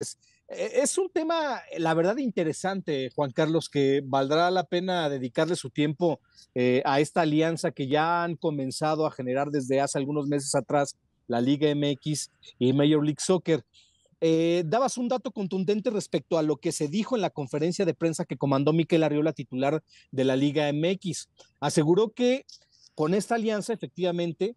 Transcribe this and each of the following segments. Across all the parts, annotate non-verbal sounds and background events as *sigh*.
E, es un tema, la verdad, interesante, Juan Carlos, que valdrá la pena dedicarle su tiempo eh, a esta alianza que ya han comenzado a generar desde hace algunos meses atrás la Liga MX y Major League Soccer. Eh, dabas un dato contundente respecto a lo que se dijo en la conferencia de prensa que comandó Miquel Arriola, titular de la Liga MX. Aseguró que con esta alianza, efectivamente,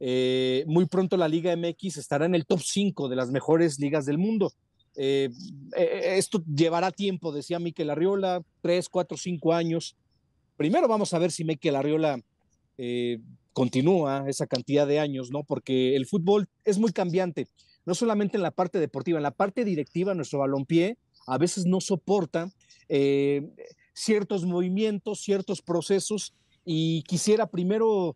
eh, muy pronto la Liga MX estará en el top 5 de las mejores ligas del mundo. Eh, eh, esto llevará tiempo, decía Miquel Arriola, tres, cuatro, cinco años. Primero vamos a ver si Miquel Arriola eh, continúa esa cantidad de años, ¿no? Porque el fútbol es muy cambiante, no solamente en la parte deportiva, en la parte directiva, nuestro balompié a veces no soporta ciertos movimientos, ciertos procesos, y quisiera primero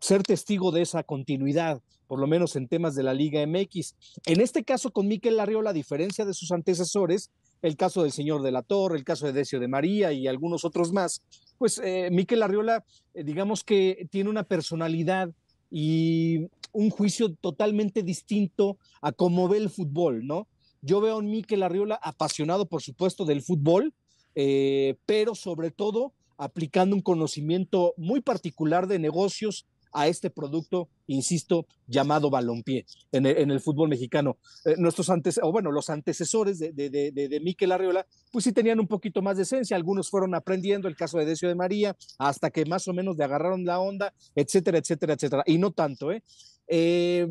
ser testigo de esa continuidad, por lo menos en temas de la Liga MX. En este caso, con Miquel Arriola, a diferencia de sus antecesores, el caso del señor de la Torre, el caso de Decio de María y algunos otros más, pues eh, Miquel Arriola, eh, digamos que tiene una personalidad y un juicio totalmente distinto a cómo ve el fútbol, ¿no? Yo veo a Miquel Arriola apasionado, por supuesto, del fútbol, eh, pero sobre todo aplicando un conocimiento muy particular de negocios a este producto, insisto, llamado balompié en el, fútbol mexicano. Eh, nuestros antes, o bueno, los antecesores de, de, Miquel Arriola, pues sí tenían un poquito más de esencia, algunos fueron aprendiendo, el caso de Decio de María, hasta que más o menos le agarraron la onda, etcétera, etcétera, etcétera. Y no tanto, ¿eh? eh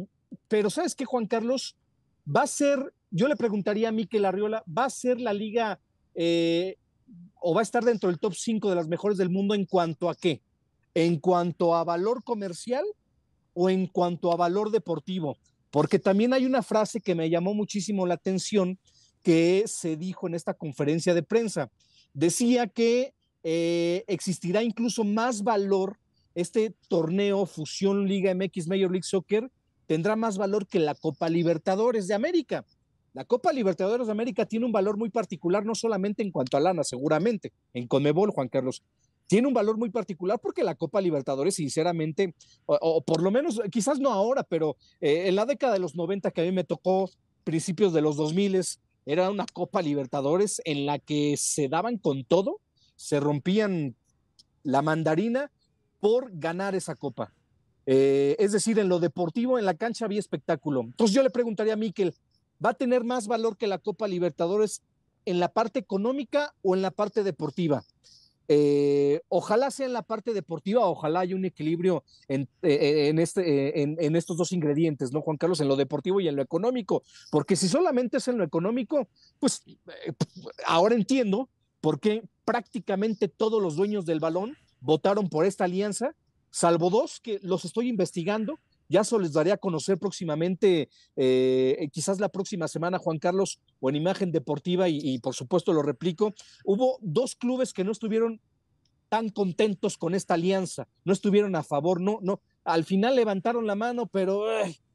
pero ¿sabes qué, Juan Carlos? Va a ser, yo le preguntaría a Miquel Arriola, ¿va a ser la liga eh, o va a estar dentro del top 5 de las mejores del mundo en cuanto a qué? en cuanto a valor comercial o en cuanto a valor deportivo, porque también hay una frase que me llamó muchísimo la atención que se dijo en esta conferencia de prensa. Decía que eh, existirá incluso más valor, este torneo Fusión Liga MX Major League Soccer tendrá más valor que la Copa Libertadores de América. La Copa Libertadores de América tiene un valor muy particular, no solamente en cuanto a lana, seguramente, en Conmebol, Juan Carlos, tiene un valor muy particular porque la Copa Libertadores, sinceramente, o, por lo menos, quizás no ahora, pero eh, en la década de los 90 que a mí me tocó, principios de los 2000, era una Copa Libertadores en la que se daban con todo, se rompían la mandarina por ganar esa copa. Eh, es decir, en lo deportivo, en la cancha había espectáculo. Entonces yo le preguntaría a Miquel, ¿va a tener más valor que la Copa Libertadores en la parte económica o en la parte deportiva? Eh, ojalá sea en la parte deportiva, ojalá haya un equilibrio eh, este, en, estos dos ingredientes, ¿no, Juan Carlos? En lo deportivo y en lo económico, porque si solamente es en lo económico, pues eh, ahora entiendo por qué prácticamente todos los dueños del balón votaron por esta alianza, salvo dos que los estoy investigando ya se les daría a conocer próximamente, eh, eh, quizás la próxima semana, Juan Carlos, o en imagen deportiva, y, por supuesto lo replico. Hubo dos clubes que no estuvieron tan contentos con esta alianza, no estuvieron a favor, no, no. Al final levantaron la mano, pero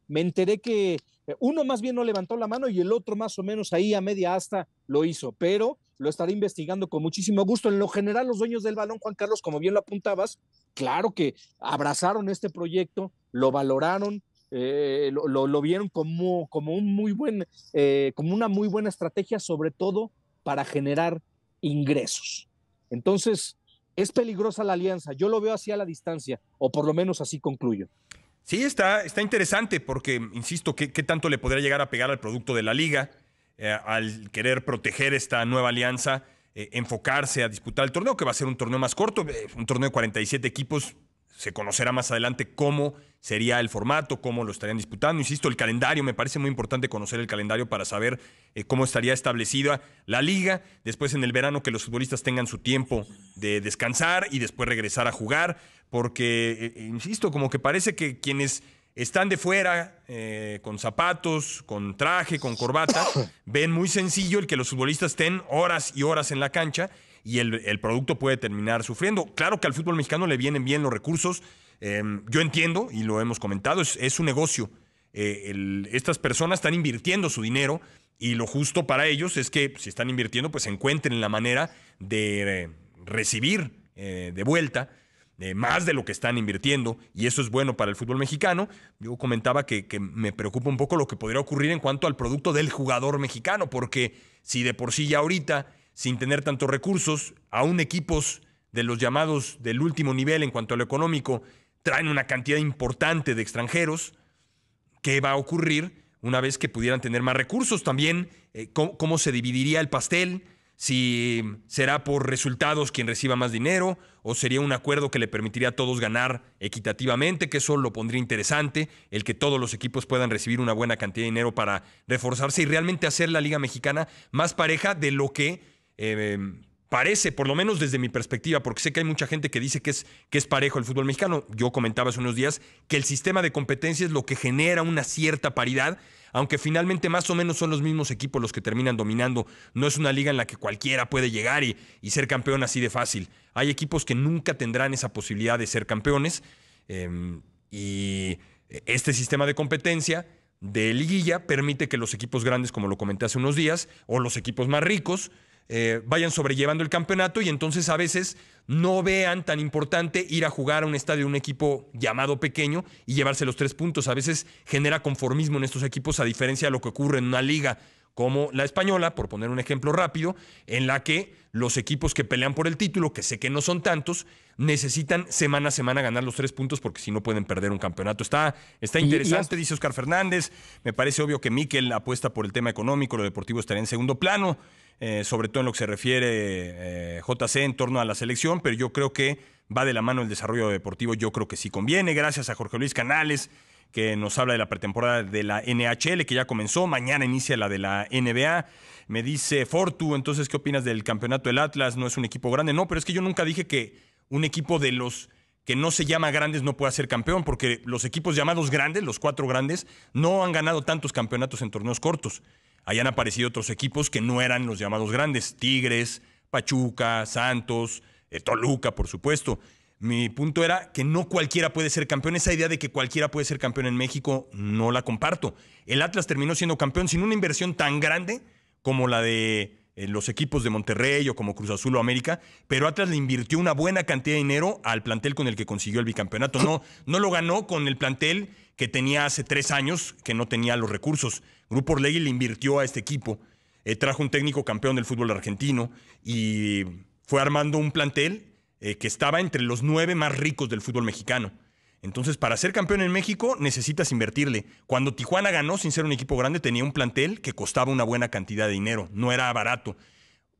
me enteré que eh, uno más bien no levantó la mano y el otro más o menos ahí a media hasta lo hizo, pero lo estaré investigando con muchísimo gusto. En lo general, los dueños del balón, Juan Carlos, como bien lo apuntabas, claro que abrazaron este proyecto, lo valoraron, eh, lo, vieron como, como, un muy buen, eh, como una muy buena estrategia, sobre todo para generar ingresos. Entonces, es peligrosa la alianza, yo lo veo así a la distancia, o por lo menos así concluyo. Sí, está, está interesante porque, insisto, ¿qué, tanto le podría llegar a pegar al producto de la liga eh, al querer proteger esta nueva alianza, enfocarse a disputar el torneo, que va a ser un torneo más corto, un torneo de 47 equipos, se conocerá más adelante cómo sería el formato, cómo lo estarían disputando. Insisto, el calendario, me parece muy importante conocer el calendario para saber eh, cómo estaría establecida la liga. Después en el verano que los futbolistas tengan su tiempo de descansar y después regresar a jugar, porque, eh, eh, insisto, como que parece que quienes están de fuera, con zapatos, con traje, con corbata, *coughs* ven muy sencillo el que los futbolistas estén horas y horas en la cancha y el, producto puede terminar sufriendo. Claro que al fútbol mexicano le vienen bien los recursos. Em, yo entiendo, y lo hemos comentado, es, un negocio. Eh, estas personas están invirtiendo su dinero y lo justo para ellos es que si están invirtiendo, pues encuentren la manera de eh, recibir eh, de vuelta más de lo que están invirtiendo y eso es bueno para el fútbol mexicano. Yo comentaba que, que me preocupa un poco lo que podría ocurrir en cuanto al producto del jugador mexicano, porque si de por sí ya ahorita sin tener tantos recursos, aún equipos de los llamados del último nivel en cuanto a lo económico, traen una cantidad importante de extranjeros. ¿Qué va a ocurrir una vez que pudieran tener más recursos también? Eh, ¿Cómo, se dividiría el pastel? ¿Si será por resultados quien reciba más dinero? ¿O sería un acuerdo que le permitiría a todos ganar equitativamente? Que eso lo pondría interesante, el que todos los equipos puedan recibir una buena cantidad de dinero para reforzarse y realmente hacer la Liga Mexicana más pareja de lo que eh, parece, por lo menos desde mi perspectiva, porque sé que hay mucha gente que dice que es, que es parejo el fútbol mexicano. Yo comentaba hace unos días que el sistema de competencia es lo que genera una cierta paridad, aunque finalmente más o menos son los mismos equipos los que terminan dominando. No es una liga en la que cualquiera puede llegar y, ser campeón así de fácil. Hay equipos que nunca tendrán esa posibilidad de ser campeones. Em, y este sistema de competencia de liguilla permite que los equipos grandes, como lo comenté hace unos días, o los equipos más ricos, eh, vayan sobrellevando el campeonato y entonces a veces no vean tan importante ir a jugar a un estadio de un equipo llamado pequeño y llevarse los tres puntos. A veces genera conformismo en estos equipos a diferencia de lo que ocurre en una liga como la española, por poner un ejemplo rápido, en la que los equipos que pelean por el título, que sé que no son tantos, necesitan semana a semana ganar los tres puntos porque si no pueden perder un campeonato. Está, está interesante, dice Oscar Fernández. Me parece obvio que Miquel apuesta por el tema económico, lo deportivo estará en segundo plano. Eh, sobre todo en lo que se refiere eh, JC en torno a la selección, pero yo creo que va de la mano el desarrollo deportivo, yo creo que sí conviene, gracias a Jorge Luis Canales, que nos habla de la pretemporada de la NHL, que ya comenzó, mañana inicia la de la NBA. Me dice Fortu, entonces, ¿qué opinas del campeonato del Atlas? No es un equipo grande, no, pero es que yo nunca dije que un equipo de los que no se llama grandes no pueda ser campeón, porque los equipos llamados grandes, los cuatro grandes, no han ganado tantos campeonatos en torneos cortos hayan aparecido otros equipos que no eran los llamados grandes, Tigres, Pachuca, Santos, eh, Toluca, por supuesto. Mi punto era que no cualquiera puede ser campeón. Esa idea de que cualquiera puede ser campeón en México no la comparto. El Atlas terminó siendo campeón sin una inversión tan grande como la de eh, los equipos de Monterrey o como Cruz Azul o América, pero Atlas le invirtió una buena cantidad de dinero al plantel con el que consiguió el bicampeonato. No, no lo ganó con el plantel que tenía hace tres años, que no tenía los recursos. Grupo Orlegui le invirtió a este equipo, eh, trajo un técnico campeón del fútbol argentino y fue armando un plantel eh, que estaba entre los nueve más ricos del fútbol mexicano. Entonces, para ser campeón en México necesitas invertirle. Cuando Tijuana ganó, sin ser un equipo grande, tenía un plantel que costaba una buena cantidad de dinero, no era barato.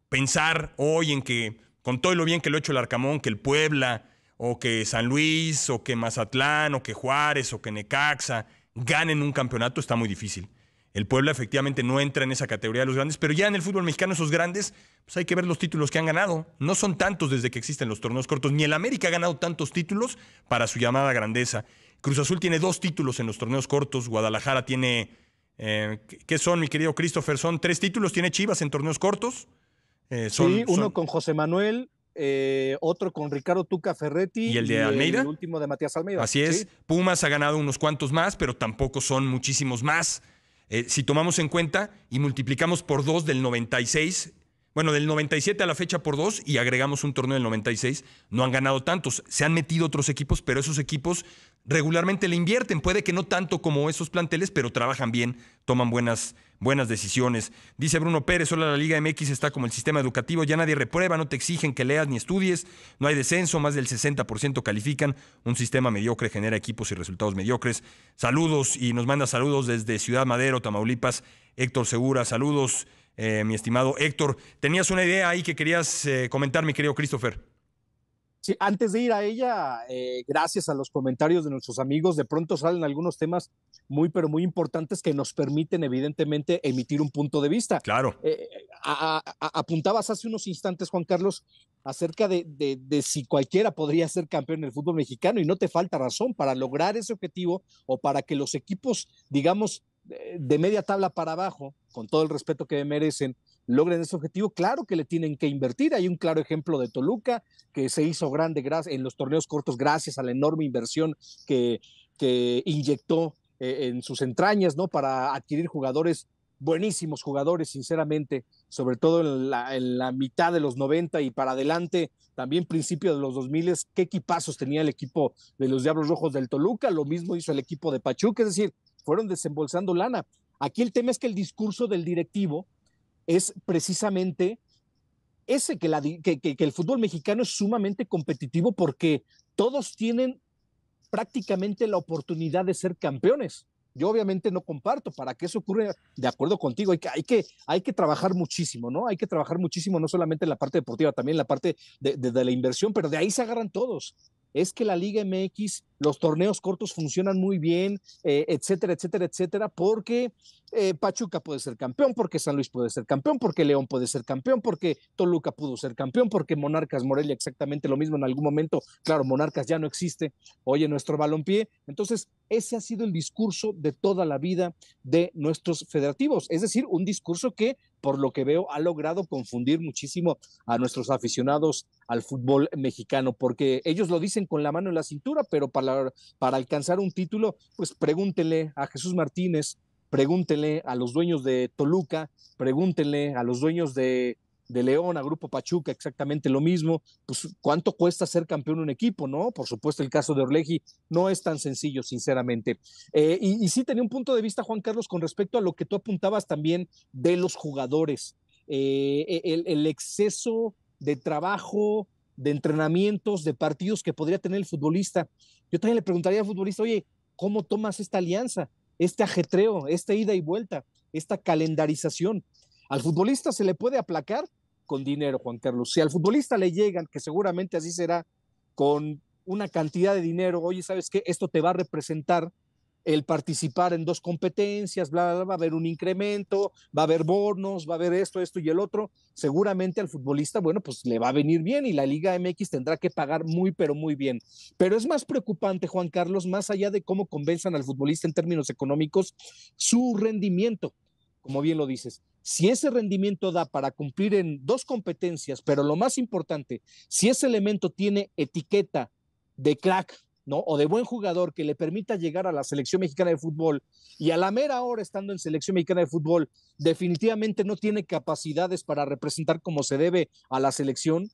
Pensar hoy en que, con todo lo bien que lo ha hecho el Arcamón, que el Puebla, o que San Luis, o que Mazatlán, o que Juárez, o que Necaxa ganen un campeonato está muy difícil. El Puebla efectivamente no entra en esa categoría de los grandes, pero ya en el fútbol mexicano esos grandes, pues hay que ver los títulos que han ganado. No son tantos desde que existen los torneos cortos, ni el América ha ganado tantos títulos para su llamada grandeza. Cruz Azul tiene dos títulos en los torneos cortos, Guadalajara tiene, eh, ¿qué son, mi querido Christopher? Son tres títulos, tiene Chivas en torneos cortos. Eh, sí, uno con José Manuel, eh, otro con Ricardo Tuca Ferretti. ¿Y el de último de Matías Almeida. Así es. Pumas ha ganado unos cuantos más, pero tampoco son muchísimos más. Eh, si tomamos en cuenta y multiplicamos por dos del 96, bueno, del 97 a la fecha por dos y agregamos un torneo del 96, no han ganado tantos. Se han metido otros equipos, pero esos equipos regularmente le invierten. Puede que no tanto como esos planteles, pero trabajan bien, toman buenas buenas decisiones. Dice Bruno Pérez, solo la Liga MX está como el sistema educativo, ya nadie reprueba, no te exigen que leas ni estudies, no hay descenso, más del 60% califican, un sistema mediocre genera equipos y resultados mediocres. Saludos y nos manda saludos desde Ciudad Madero, Tamaulipas, Héctor Segura, saludos, eh, mi estimado Héctor. Tenías una idea ahí que querías eh, comentar, mi querido Christopher antes de ir a ella, eh, gracias a los comentarios de nuestros amigos, de pronto salen algunos temas muy, pero muy importantes que nos permiten, evidentemente, emitir un punto de vista. Claro. Eh, eh, apuntabas hace unos instantes, Juan Carlos, acerca de, si cualquiera podría ser campeón en el fútbol mexicano y no te falta razón para lograr ese objetivo o para que los equipos, digamos, de media tabla para abajo, con todo el respeto que merecen, logren ese objetivo, claro que le tienen que invertir. Hay un claro ejemplo de Toluca, que se hizo grande en los torneos cortos gracias a la enorme inversión que, que inyectó eh, en sus entrañas, ¿no? Para adquirir jugadores, buenísimos jugadores, sinceramente, sobre todo en la, en la mitad de los 90 y para adelante, también principio de los 2000, qué equipazos tenía el equipo de los Diablos Rojos del Toluca, lo mismo hizo el equipo de Pachuca, es decir, fueron desembolsando lana. Aquí el tema es que el discurso del directivo es precisamente ese que, la, que, que, el fútbol mexicano es sumamente competitivo porque todos tienen prácticamente la oportunidad de ser campeones. Yo obviamente no comparto, para que eso ocurra, de acuerdo contigo, hay que, hay, que, hay que trabajar muchísimo, ¿no? Hay que trabajar muchísimo, no solamente en la parte deportiva, también en la parte de la inversión, pero de ahí se agarran todos. Es que la Liga MX los torneos cortos funcionan muy bien, eh, etcétera, etcétera, etcétera, porque eh, Pachuca puede ser campeón, porque San Luis puede ser campeón, porque León puede ser campeón, porque Toluca pudo ser campeón, porque Monarcas Morelia exactamente lo mismo en algún momento. Claro, Monarcas ya no existe hoy en nuestro balompié. Entonces, ese ha sido el discurso de toda la vida de nuestros federativos, es decir, un discurso que, por lo que veo, ha logrado confundir muchísimo a nuestros aficionados al fútbol mexicano, porque ellos lo dicen con la mano en la cintura, pero para para, alcanzar un título, pues pregúntele a Jesús Martínez, pregúntele a los dueños de Toluca, pregúntele a los dueños de, León, a Grupo Pachuca, exactamente lo mismo. Pues, ¿cuánto cuesta ser campeón en un equipo, no? Por supuesto, el caso de Orleji no es tan sencillo, sinceramente. Eh, y, sí tenía un punto de vista, Juan Carlos, con respecto a lo que tú apuntabas también de los jugadores. Eh, e, el, exceso de trabajo, de entrenamientos, de partidos que podría tener el futbolista. Yo también le preguntaría al futbolista, oye, ¿cómo tomas esta alianza, este ajetreo, esta ida y vuelta, esta calendarización? Al futbolista se le puede aplacar con dinero, Juan Carlos. Si al futbolista le llegan, que seguramente así será, con una cantidad de dinero, oye, ¿sabes qué? Esto te va a representar el participar en dos competencias, bla, bla, va a haber un incremento, va a haber bonos, va a haber esto, esto y el otro. Seguramente al futbolista, bueno, pues le va a venir bien y la Liga MX tendrá que pagar muy, pero muy bien. Pero es más preocupante, Juan Carlos, más allá de cómo convenzan al futbolista en términos económicos, su rendimiento, como bien lo dices. Si ese rendimiento da para cumplir en dos competencias, pero lo más importante, si ese elemento tiene etiqueta de crack o de buen jugador que le permita llegar a la selección mexicana de fútbol y a la mera hora estando en selección mexicana de fútbol, definitivamente no tiene capacidades para representar como se debe a la selección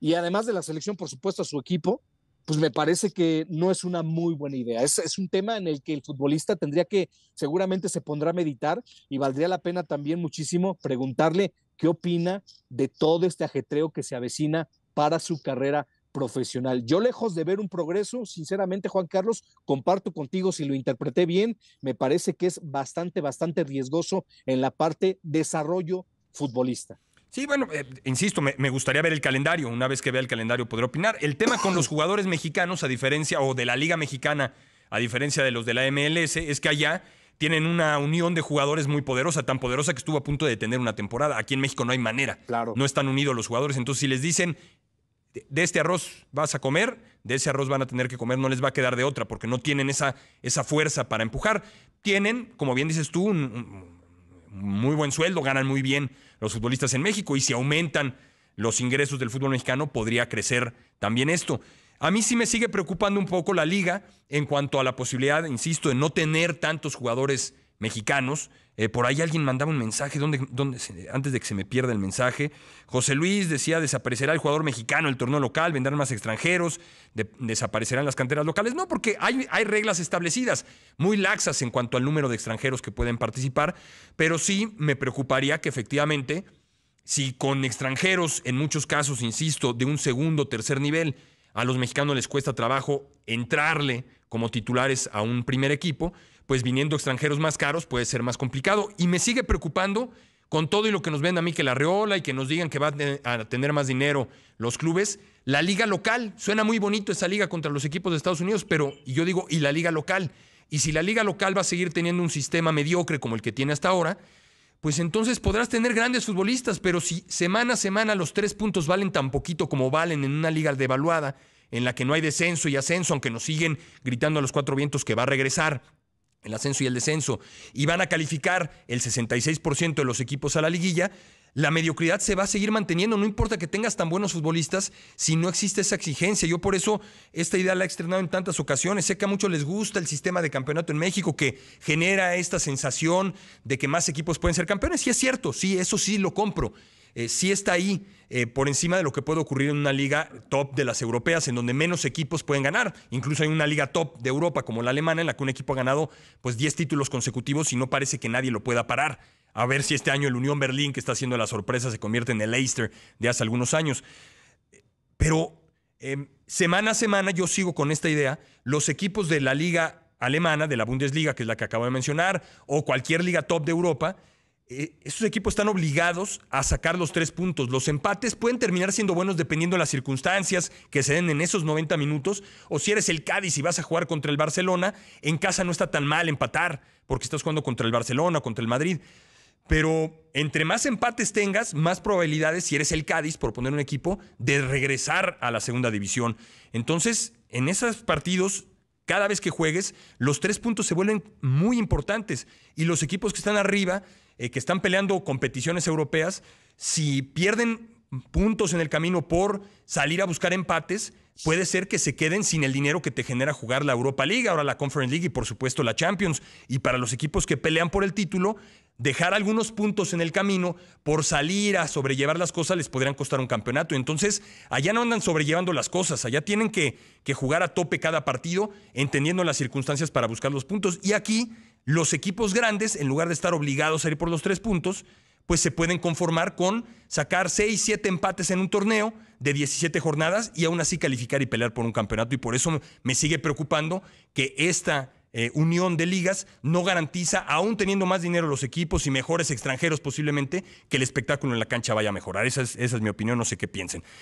y además de la selección, por supuesto, a su equipo, pues me parece que no es una muy buena idea. Es, es, un tema en el que el futbolista tendría que, seguramente se pondrá a meditar y valdría la pena también muchísimo preguntarle qué opina de todo este ajetreo que se avecina para su carrera profesional. Yo lejos de ver un progreso, sinceramente, Juan Carlos, comparto contigo si lo interpreté bien, me parece que es bastante, bastante riesgoso en la parte desarrollo futbolista. Sí, bueno, eh, insisto, me, gustaría ver el calendario. Una vez que vea el calendario podré opinar. El tema con los jugadores mexicanos, a diferencia, o de la Liga Mexicana, a diferencia de los de la MLS, es que allá tienen una unión de jugadores muy poderosa, tan poderosa que estuvo a punto de detener una temporada. Aquí en México no hay manera. Claro. No están unidos los jugadores. Entonces, si les dicen, de este arroz vas a comer, de ese arroz van a tener que comer, no les va a quedar de otra porque no tienen esa, fuerza para empujar. Tienen, como bien dices tú, un muy buen sueldo, ganan muy bien los futbolistas en México y si aumentan los ingresos del fútbol mexicano podría crecer también esto. A mí sí me sigue preocupando un poco la liga en cuanto a la posibilidad, insisto, de no tener tantos jugadores mexicanos eh, por ahí alguien mandaba un mensaje antes de que se me pierda el mensaje. José Luis decía, desaparecerá el jugador mexicano, el torneo local, vendrán más extranjeros, desaparecerán las canteras locales. No, porque hay, hay reglas establecidas, muy laxas en cuanto al número de extranjeros que pueden participar, pero sí me preocuparía que efectivamente, si con extranjeros, en muchos casos, insisto, de un segundo, tercer nivel, a los mexicanos les cuesta trabajo entrarle como titulares a un primer equipo, pues viniendo extranjeros más caros puede ser más complicado. Y me sigue preocupando con todo y lo que nos a mí que la reola y que nos digan que van a tener más dinero los clubes, la liga local, suena muy bonito esa liga contra los equipos de Estados Unidos, pero y yo digo, y la liga local. Y si la liga local va a seguir teniendo un sistema mediocre como el que tiene hasta ahora, pues entonces podrás tener grandes futbolistas, pero si semana a semana los tres puntos valen tan poquito como valen en una liga devaluada, en la que no hay descenso y ascenso, aunque nos siguen gritando a los cuatro vientos que va a regresar el ascenso y el descenso, y van a calificar el 66% de los equipos a la liguilla, la mediocridad se va a seguir manteniendo, no importa que tengas tan buenos futbolistas, si no existe esa exigencia. Yo por eso esta idea la he externado en tantas ocasiones. Sé que a muchos les gusta el sistema de campeonato en México que genera esta sensación de que más equipos pueden ser campeones. Y es cierto, sí, eso sí lo compro. Si eh, sí está ahí. Eh, por encima de lo que puede ocurrir en una liga top de las europeas, en donde menos equipos pueden ganar. Incluso hay una liga top de Europa como la alemana, en la que un equipo ha ganado pues 10 títulos consecutivos y no parece que nadie lo pueda parar. A ver si este año el Unión Berlín, que está haciendo la sorpresa, se convierte en el Leicester de hace algunos años. Pero em, semana a semana yo sigo con esta idea. Los equipos de la liga alemana, de la Bundesliga, que es la que acabo de mencionar, o cualquier liga top de Europa, eh, estos equipos están obligados a sacar los tres puntos. Los empates pueden terminar siendo buenos dependiendo de las circunstancias que se den en esos 90 minutos. O si eres el Cádiz y vas a jugar contra el Barcelona, en casa no está tan mal empatar porque estás jugando contra el Barcelona, contra el Madrid. Pero entre más empates tengas, más probabilidades, si eres el Cádiz, por poner un equipo, de regresar a la segunda división. Entonces, en esos partidos, cada vez que juegues, los tres puntos se vuelven muy importantes. Y los equipos que están arriba eh, que están peleando competiciones europeas, si pierden puntos en el camino por salir a buscar empates, puede ser que se queden sin el dinero que te genera jugar la Europa League, ahora la Conference League y por supuesto la Champions. Y para los equipos que pelean por el título, dejar algunos puntos en el camino por salir a sobrellevar las cosas les podrían costar un campeonato. Entonces, allá no andan sobrellevando las cosas, allá tienen que, que jugar a tope cada partido, entendiendo las circunstancias para buscar los puntos. Y aquí los equipos grandes, en lugar de estar obligados a ir por los tres puntos, pues se pueden conformar con sacar seis, siete empates en un torneo de 17 jornadas y aún así calificar y pelear por un campeonato. Y por eso me sigue preocupando que esta eh, unión de ligas no garantiza, aún teniendo más dinero los equipos y mejores extranjeros posiblemente, que el espectáculo en la cancha vaya a mejorar. Esa es, esa es mi opinión, no sé qué piensen.